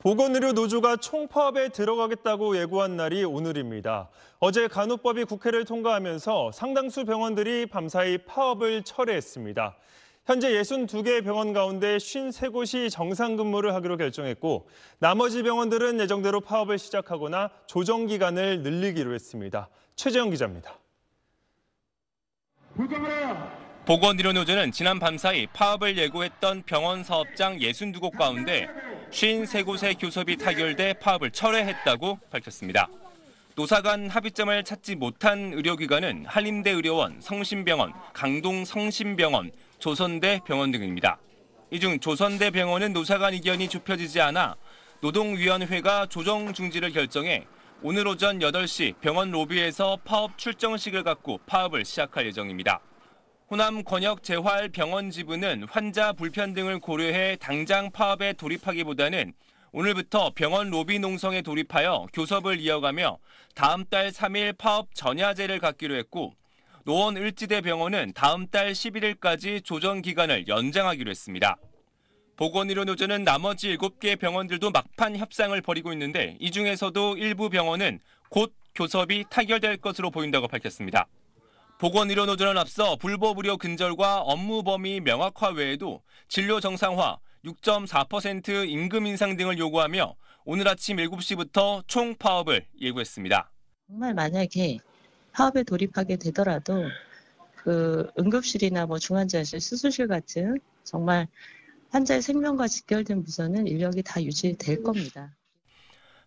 보건의료노조가 총파업에 들어가겠다고 예고한 날이 오늘입니다. 어제 간호법이 국회를 통과하면서 상당수 병원들이 밤사이 파업을 철회했습니다. 현재 62개 병원 가운데 53곳이 정상 근무를 하기로 결정했고 나머지 병원들은 예정대로 파업을 시작하거나 조정 기간을 늘리기로 했습니다. 최재영 기자입니다. 보건의료노조는 지난 밤사이 파업을 예고했던 병원 사업장 62곳 가운데 53곳의 교섭이 타결돼 파업을 철회했다고 밝혔습니다. 노사 간 합의점을 찾지 못한 의료기관은 한림대 의료원, 성심병원, 강동 성심병원, 조선대 병원 등입니다. 이 중 조선대 병원은 노사 간 의견이 좁혀지지 않아 노동위원회가 조정 중지를 결정해 오늘 오전 8시 병원 로비에서 파업 출정식을 갖고 파업을 시작할 예정입니다. 호남 권역재활병원 지부는 환자 불편 등을 고려해 당장 파업에 돌입하기보다는 오늘부터 병원 로비 농성에 돌입하여 교섭을 이어가며 다음 달 3일 파업 전야제를 갖기로 했고 노원 을지대 병원은 다음 달 11일까지 조정 기간을 연장하기로 했습니다. 보건의료노조는 나머지 7개 병원들도 막판 협상을 벌이고 있는데 이 중에서도 일부 병원은 곧 교섭이 타결될 것으로 보인다고 밝혔습니다. 보건의료 노조는 앞서 불법 의료 근절과 업무 범위 명확화 외에도 진료 정상화, 6.4% 임금 인상 등을 요구하며 오늘 아침 7시부터 총 파업을 예고했습니다. 정말 만약에 파업에 돌입하게 되더라도 그 응급실이나 뭐 중환자실, 수술실 같은 정말 환자의 생명과 직결된 부서는 인력이 다 유지될 겁니다.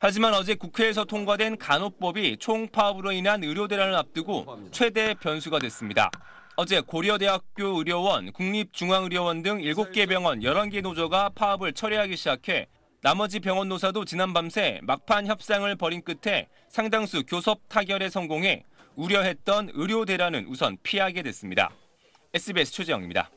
하지만 어제 국회에서 통과된 간호법이 총파업으로 인한 의료 대란을 앞두고 최대 변수가 됐습니다. 어제 고려대학교 의료원, 국립중앙의료원 등 7개 병원 11개 노조가 파업을 철회하기 시작해 나머지 병원 노사도 지난 밤새 막판 협상을 벌인 끝에 상당수 교섭 타결에 성공해 우려했던 의료 대란은 우선 피하게 됐습니다. SBS 최재영입니다.